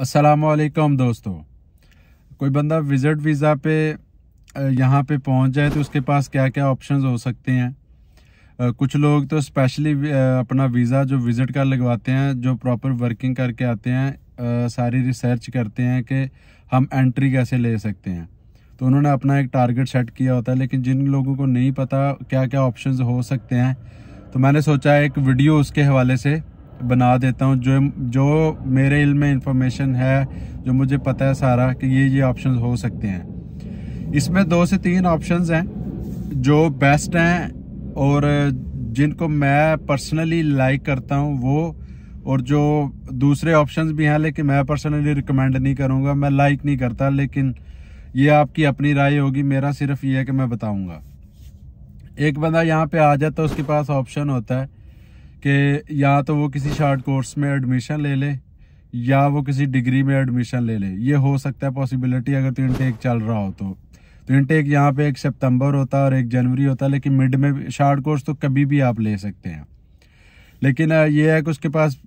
असलकम दोस्तों कोई बंदा विज़िट वीज़ा पे यहाँ पे पहुँच जाए तो उसके पास क्या क्या ऑप्शंस हो सकते हैं कुछ लोग तो स्पेशली अपना वीज़ा जो विज़िट कर लगवाते हैं जो प्रॉपर वर्किंग करके आते हैं सारी रिसर्च करते हैं कि हम एंट्री कैसे ले सकते हैं तो उन्होंने अपना एक टारगेट सेट किया होता है लेकिन जिन लोगों को नहीं पता क्या क्या ऑप्शन हो सकते हैं तो मैंने सोचा एक वीडियो उसके हवाले से बना देता हूँ जो जो मेरे इल में इंफॉर्मेशन है जो मुझे पता है सारा कि ये ये ऑप्शन हो सकते हैं इसमें दो से तीन ऑप्शन हैं जो बेस्ट हैं और जिनको मैं पर्सनली लाइक करता हूँ वो और जो दूसरे ऑप्शंस भी हैं लेकिन मैं पर्सनली रिकमेंड नहीं करूँगा मैं लाइक नहीं करता लेकिन ये आपकी अपनी राय होगी मेरा सिर्फ ये है कि मैं बताऊँगा एक बंदा यहाँ पे आ जाता है उसके पास ऑप्शन होता है कि या तो वो किसी शार्ट कोर्स में एडमिशन ले ले या वो किसी डिग्री में एडमिशन ले ले ये हो सकता है पॉसिबिलिटी अगर तो इनटेक चल रहा हो तो तो इनटेक यहाँ पे एक सितंबर होता है और एक जनवरी होता है लेकिन मिड में शार्ट कोर्स तो कभी भी आप ले सकते हैं लेकिन ये है कि उसके पास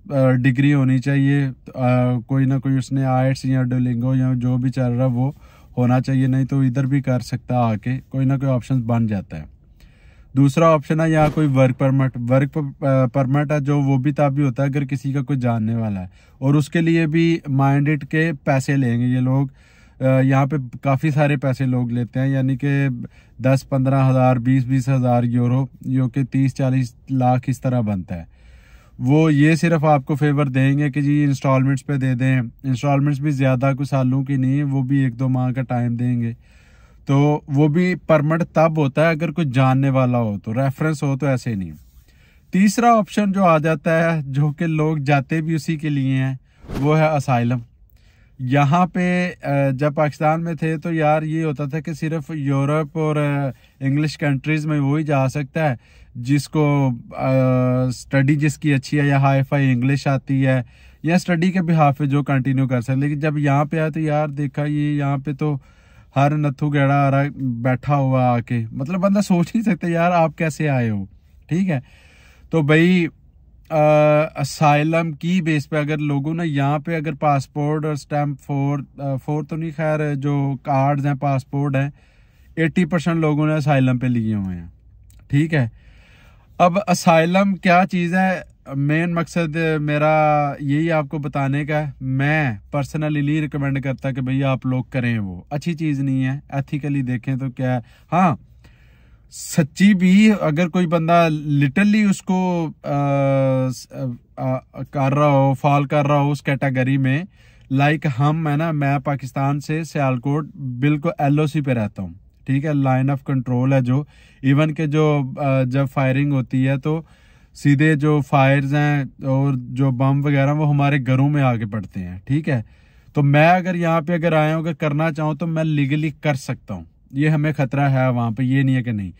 डिग्री होनी चाहिए तो कोई ना कोई उसने आर्ट्स या डोलिंगो या जो भी चल रहा है वो होना चाहिए नहीं तो इधर भी कर सकता आके कोई ना कोई ऑप्शन बन जाता है दूसरा ऑप्शन है यहाँ कोई वर्क परमिट वर्क परमिट है जो वो भी तब भी होता है अगर किसी का कोई जानने वाला है और उसके लिए भी माइंडेड के पैसे लेंगे ये लोग यहाँ पे काफ़ी सारे पैसे लोग लेते हैं यानी कि दस पंद्रह हज़ार बीस बीस हज़ार यूरो जो कि तीस चालीस लाख इस तरह बनता है वो ये सिर्फ आपको फेवर देंगे कि जी इंस्टॉलमेंट्स पे दे दें इंस्टॉलमेंट्स भी ज़्यादा कुछ सालों की नहीं है वो भी एक दो माह का टाइम देंगे तो वो भी परमिट तब होता है अगर कोई जानने वाला हो तो रेफरेंस हो तो ऐसे नहीं तीसरा ऑप्शन जो आ जाता है जो कि लोग जाते भी उसी के लिए हैं वो है असाइलम यहाँ पे जब पाकिस्तान में थे तो यार ये होता था कि सिर्फ यूरोप और इंग्लिश कंट्रीज़ में वो ही जा सकता है जिसको स्टडी जिसकी अच्छी है या हाई फाई इंग्लिश आती है या स्टडी के भी हाफ जो कंटिन्यू कर सकते लेकिन जब यहाँ पे आया तो यार देखा ये यहाँ पे तो हर नथु आ रहा बैठा हुआ आके मतलब बंदा सोच नहीं सकता यार आप कैसे आए हो ठीक है तो भाई असाइलम की बेस पे अगर लोगों ने यहाँ पे अगर पासपोर्ट और स्टैम्प फोर फोर तो नहीं खैर जो कार्ड्स हैं पासपोर्ट हैं एट्टी परसेंट लोगों ने असाइलम पे लिए हुए हैं ठीक है अब असाइलम क्या चीज़ है मेन मकसद मेरा यही आपको बताने का है मैं पर्सनली नहीं रिकमेंड करता कि भैया आप लोग करें वो अच्छी चीज़ नहीं है एथिकली देखें तो क्या है हाँ सच्ची भी अगर कोई बंदा लिटरली उसको कर रहा हो फॉल कर रहा हो उस कैटेगरी में लाइक हम है ना मैं पाकिस्तान से सियालकोट बिल्कुल एलओसी पे रहता हूँ ठीक है लाइन ऑफ कंट्रोल है जो इवन के जो जब फायरिंग होती है तो सीधे जो फायर्स हैं और जो बम वगैरह वो हमारे घरों में आके पड़ते हैं ठीक है तो मैं अगर यहाँ पे अगर आया हूँ अगर करना चाहूँ तो मैं लीगली कर सकता हूँ ये हमें खतरा है वहाँ पे ये नहीं है कि नहीं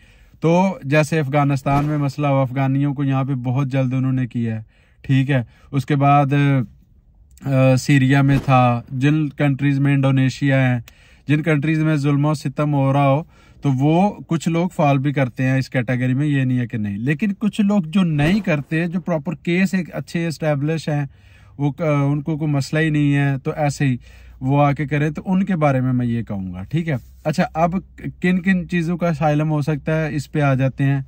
तो जैसे अफ़गानिस्तान में मसला हुआ अफ़गानियों को यहाँ पे बहुत जल्द उन्होंने किया है ठीक है उसके बाद आ, सीरिया में था जिन कंट्रीज़ में इंडोनेशिया है जिन कंट्रीज़ में जुल्म सितम हो रहा हो तो वो कुछ लोग फॉल भी करते हैं इस कैटेगरी में ये नहीं है कि नहीं लेकिन कुछ लोग जो नहीं करते जो प्रॉपर केस एक अच्छे इस्टेब्लिश हैं वो उनको कोई मसला ही नहीं है तो ऐसे ही वो आके करें तो उनके बारे में मैं ये कहूँगा ठीक है अच्छा अब किन किन चीज़ों का साइलम हो सकता है इस पर आ जाते हैं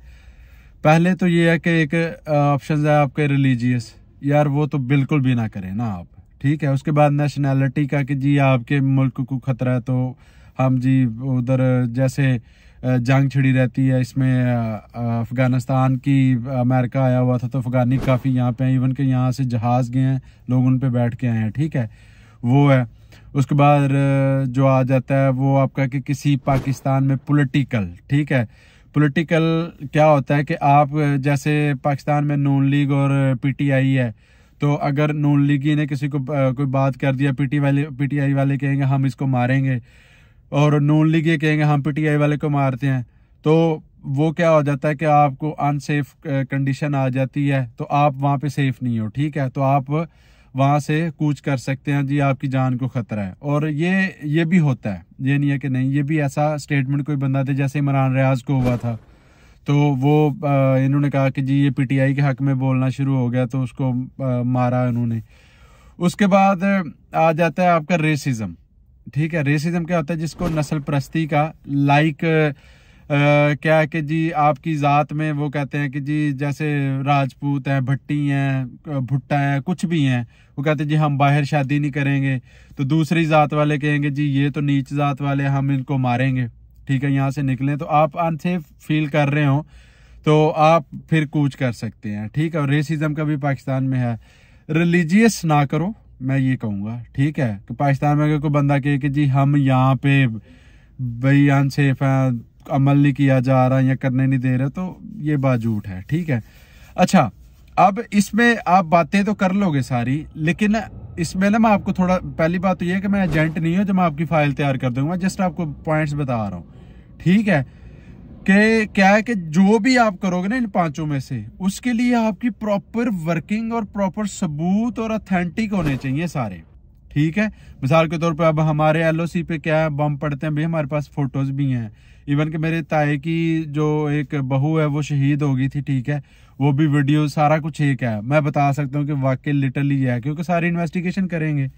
पहले तो ये है कि एक ऑप्शन है आपके रिलीजियस यार वो तो बिल्कुल भी ना करें ना आप ठीक है उसके बाद नेशनैलिटी का कि जी आपके मुल्क को खतरा है तो हम जी उधर जैसे जंग छिड़ी रहती है इसमें अफ़गानिस्तान की अमेरिका आया हुआ था तो अफ़गानी काफ़ी यहाँ पे हैं इवन के यहाँ से जहाज़ गए हैं लोग उन पर बैठ के आए हैं ठीक है वो है उसके बाद जो आ जाता है वो आपका कि किसी पाकिस्तान में पॉलिटिकल ठीक है पॉलिटिकल क्या होता है कि आप जैसे पाकिस्तान में नून लीग और पीटीआई है तो अगर नून लीग ने किसी को कोई बात कर दिया पीटी वाले पीटीआई वाले कहेंगे हम इसको मारेंगे और नून लीग ये कहेंगे हम पीटीआई वाले को मारते हैं तो वो क्या हो जाता है कि आपको अनसेफ कंडीशन आ जाती है तो आप वहाँ पे सेफ नहीं हो ठीक है तो आप वहाँ से कूच कर सकते हैं जी आपकी जान को खतरा है और ये ये भी होता है ये नहीं है कि नहीं ये भी ऐसा स्टेटमेंट कोई बंदा थे जैसे इमरान रियाज को हुआ था तो वो इन्होंने कहा कि जी ये पीटीआई के हक में बोलना शुरू हो गया तो उसको आ, मारा इन्होंने उसके बाद आ जाता है आपका रेसिज्म ठीक है रेसिज्म क्या होता है जिसको नस्ल परस्ती का लाइक क्या क्या कि जी आपकी ज़ात में वो कहते हैं कि जी जैसे राजपूत हैं भट्टी हैं भुट्टा हैं कुछ भी हैं वो कहते हैं जी हम बाहर शादी नहीं करेंगे तो दूसरी ज़ात वाले कहेंगे जी ये तो नीच ज़ात वाले हम इनको मारेंगे ठीक है यहाँ से निकलें तो आप अनसेफ फील कर रहे हो तो आप फिर कूच कर सकते हैं ठीक है और रेसिज्म का भी पाकिस्तान में है रिलीजियस ना करो मैं ये कहूँगा ठीक है कि पाकिस्तान में अगर कोई बंदा कहे कि जी हम यहाँ पे भाई अनसेफ हैं अमल नहीं किया जा रहा या करने नहीं दे रहे तो ये बात झूठ है ठीक है अच्छा अब इसमें आप बातें तो कर लोगे सारी लेकिन इसमें ना मैं आपको थोड़ा पहली बात तो ये है कि मैं एजेंट नहीं हूँ जो मैं आपकी फाइल तैयार कर दूंगा जस्ट आपको पॉइंट्स बता रहा हूँ ठीक है कि क्या है कि जो भी आप करोगे ना इन पांचों में से उसके लिए आपकी प्रॉपर वर्किंग और प्रॉपर सबूत और अथेंटिक होने चाहिए सारे ठीक है मिसाल के तौर पे अब हमारे एलओसी पे क्या है बम पड़ते हैं भाई हमारे पास फोटोज भी हैं इवन कि मेरे ताए की जो एक बहू है वो शहीद हो गई थी ठीक है वो भी वीडियो सारा कुछ एक है मैं बता सकता हूँ कि वाकई लिटरली है क्योंकि सारी इन्वेस्टिगेशन करेंगे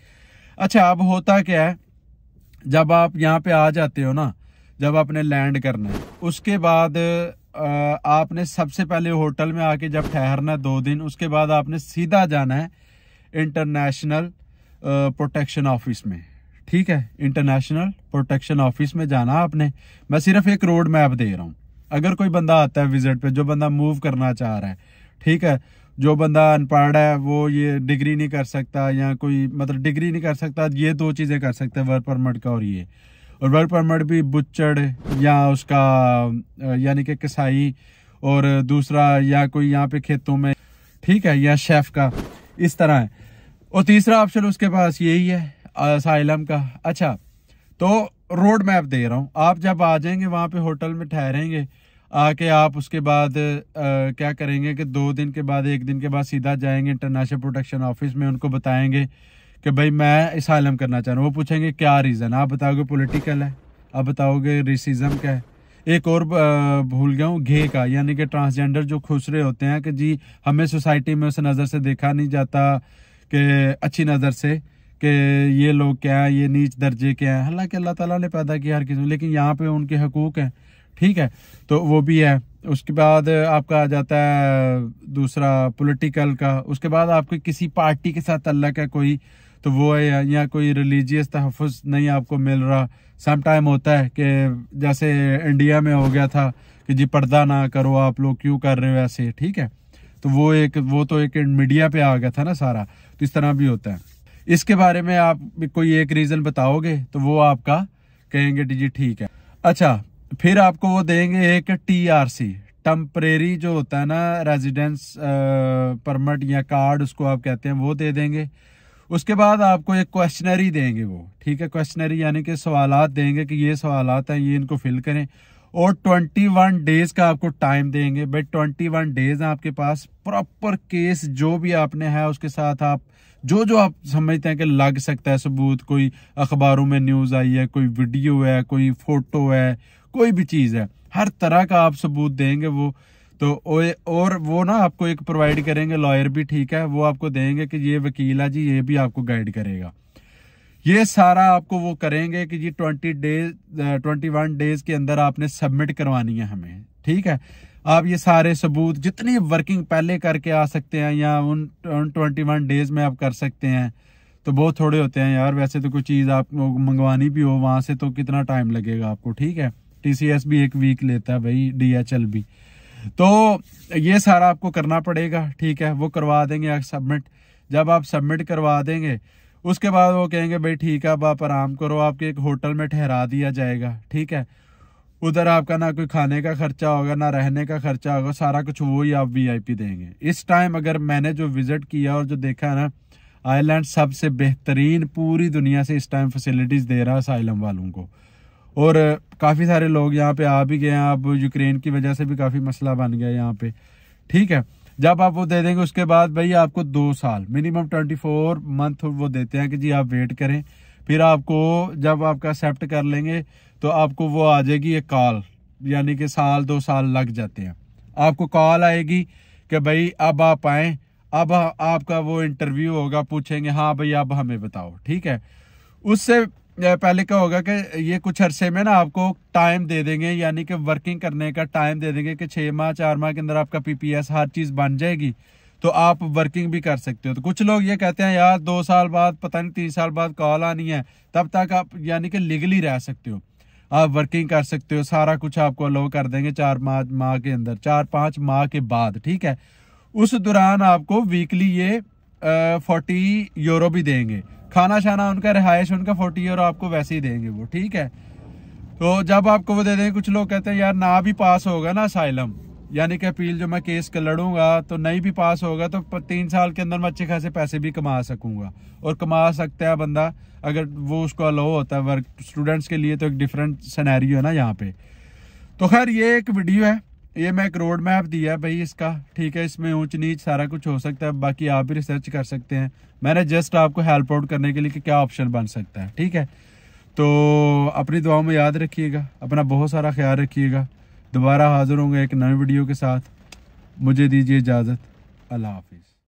अच्छा अब होता क्या है जब आप यहाँ पे आ जाते हो ना जब आपने लैंड करना है उसके बाद आपने सबसे पहले होटल में आके जब ठहरना है दो दिन उसके बाद आपने सीधा जाना है इंटरनेशनल प्रोटेक्शन ऑफिस में ठीक है इंटरनेशनल प्रोटेक्शन ऑफिस में जाना आपने मैं सिर्फ एक रोड मैप दे रहा हूँ अगर कोई बंदा आता है विजिट पे जो बंदा मूव करना चाह रहा है ठीक है जो बंदा अनपढ़ है वो ये डिग्री नहीं कर सकता या कोई मतलब डिग्री नहीं कर सकता ये दो चीज़ें कर सकते हैं वर्क परमिट का और ये और वर्क परमिट भी बुच्चड़ या उसका यानी कि कसाई और दूसरा या कोई यहाँ पे खेतों में ठीक है या शेफ़ का इस तरह है और तीसरा ऑप्शन उसके पास यही है साइलम का अच्छा तो रोड मैप दे रहा हूँ आप जब आ जाएंगे वहाँ पे होटल में ठहरेंगे आके आप उसके बाद आ, क्या करेंगे कि दो दिन के बाद एक दिन के बाद सीधा जाएंगे इंटरनेशनल प्रोटेक्शन ऑफिस में उनको बताएंगे कि भाई मैं आलम करना चाह रहा हूँ वो पूछेंगे क्या रीज़न आप बताओगे पॉलिटिकल है आप बताओगे रेसिज्म का है एक और भूल गया हूँ घे का यानी कि ट्रांसजेंडर जो खुश रहे होते हैं कि जी हमें सोसाइटी में उस नज़र से देखा नहीं जाता कि अच्छी नज़र से कि ये लोग क्या हैं ये नीच दर्जे के हैं हालांकि अल्लाह ताला ने पैदा किया हर किसी लेकिन यहाँ पे उनके हकूक़ हैं ठीक है तो वो भी है उसके बाद आपका आ जाता है दूसरा पॉलिटिकल का उसके बाद आपके किसी पार्टी के साथ अल्लाह है कोई तो वो है या कोई रिलीजियस तहफ़ नहीं आपको मिल रहा सम टाइम होता है कि जैसे इंडिया में हो गया था कि जी पर्दा ना करो आप लोग क्यों कर रहे हो ऐसे ठीक है तो वो एक वो तो एक मीडिया पे आ गया था ना सारा तो इस तरह भी होता है इसके बारे में आप कोई एक रीज़न बताओगे तो वो आपका कहेंगे जी ठीक है अच्छा फिर आपको वो देंगे एक टी आर सी टम्परेरी जो होता है ना रेजिडेंस परमिट या कार्ड उसको आप कहते हैं वो दे देंगे उसके बाद आपको एक क्वेश्चनरी देंगे वो ठीक है क्वेश्चनरी यानी कि सवाल देंगे कि ये सवाल हैं ये इनको फिल करें और 21 डेज का आपको टाइम देंगे भाई 21 डेज आपके पास प्रॉपर केस जो भी आपने है उसके साथ आप जो जो आप समझते हैं कि लग सकता है सबूत कोई अखबारों में न्यूज़ आई है कोई वीडियो है कोई फोटो है कोई भी चीज़ है हर तरह का आप सबूत देंगे वो तो और वो ना आपको एक प्रोवाइड करेंगे लॉयर भी ठीक है वो आपको देंगे कि ये वकील है जी ये भी आपको गाइड करेगा ये सारा आपको वो करेंगे कि जी twenty days twenty one days के अंदर आपने सबमिट करवानी है हमें ठीक है आप ये सारे सबूत जितनी वर्किंग पहले करके आ सकते हैं या उन ट्वेंटी वन डेज में आप कर सकते हैं तो बहुत थोड़े होते हैं यार वैसे तो कोई चीज़ आप मंगवानी भी हो वहाँ से तो कितना टाइम लगेगा आपको ठीक है टी भी एक वीक लेता है भाई डी भी तो ये सारा आपको करना पड़ेगा ठीक है वो करवा देंगे आप सबमिट जब आप सबमिट करवा देंगे उसके बाद वो कहेंगे भाई ठीक है अब आप आराम करो आपके एक होटल में ठहरा दिया जाएगा ठीक है उधर आपका ना कोई खाने का खर्चा होगा ना रहने का खर्चा होगा सारा कुछ वो ही आप वीआईपी देंगे इस टाइम अगर मैंने जो विज़िट किया और जो देखा ना आयरलैंड सबसे बेहतरीन पूरी दुनिया से इस टाइम फैसिलिटीज़ दे रहा है साइलम वालों को और काफ़ी सारे लोग यहाँ पे आ भी गए हैं अब यूक्रेन की वजह से भी काफ़ी मसला बन गया यहाँ पे ठीक है जब आप वो दे देंगे उसके बाद भाई आपको दो साल मिनिमम ट्वेंटी फोर मंथ वो देते हैं कि जी आप वेट करें फिर आपको जब आपका एक्सेप्ट कर लेंगे तो आपको वो आ जाएगी एक कॉल यानी कि साल दो साल लग जाते हैं आपको कॉल आएगी कि भाई अब आप आएँ अब आपका वो इंटरव्यू होगा पूछेंगे हाँ भाई अब हमें बताओ ठीक है उससे पहले क्या होगा कि ये कुछ अरसे में ना आपको टाइम दे देंगे यानी कि वर्किंग करने का टाइम दे देंगे कि छः माह चार माह के अंदर आपका पीपीएस हर चीज़ बन जाएगी तो आप वर्किंग भी कर सकते हो तो कुछ लोग ये कहते हैं यार दो साल बाद पता नहीं तीन साल बाद कॉल आनी है तब तक आप यानी कि लीगली रह सकते हो आप वर्किंग कर सकते हो सारा कुछ आपको अलाउ कर देंगे चार पाँच माह के अंदर चार पाँच माह के बाद ठीक है उस दौरान आपको वीकली ये फोर्टी यूरो भी देंगे खाना शाना उनका रिहायश उनका फोर्टी और आपको वैसे ही देंगे वो ठीक है तो जब आपको वो दे देंगे कुछ लोग कहते हैं यार ना भी पास होगा ना असाइलम यानी कि अपील जो मैं केस कर लड़ूंगा तो नहीं भी पास होगा तो तीन साल के अंदर मैं अच्छे खासे पैसे भी कमा सकूंगा और कमा सकता है बंदा अगर वो उसको अलाउ होता है वर्क स्टूडेंट्स के लिए तो एक डिफरेंट सनैरियो है ना यहाँ पे तो खैर ये एक वीडियो है ये मैं एक रोड मैप दिया है भाई इसका ठीक है इसमें ऊंच नीच सारा कुछ हो सकता है बाकी आप भी रिसर्च कर सकते हैं मैंने जस्ट आपको हेल्प आउट करने के लिए कि क्या ऑप्शन बन सकता है ठीक है तो अपनी दुआओं में याद रखिएगा अपना बहुत सारा ख्याल रखिएगा दोबारा हाजिर होंगे एक नए वीडियो के साथ मुझे दीजिए इजाज़त अल्लाह हाफिज़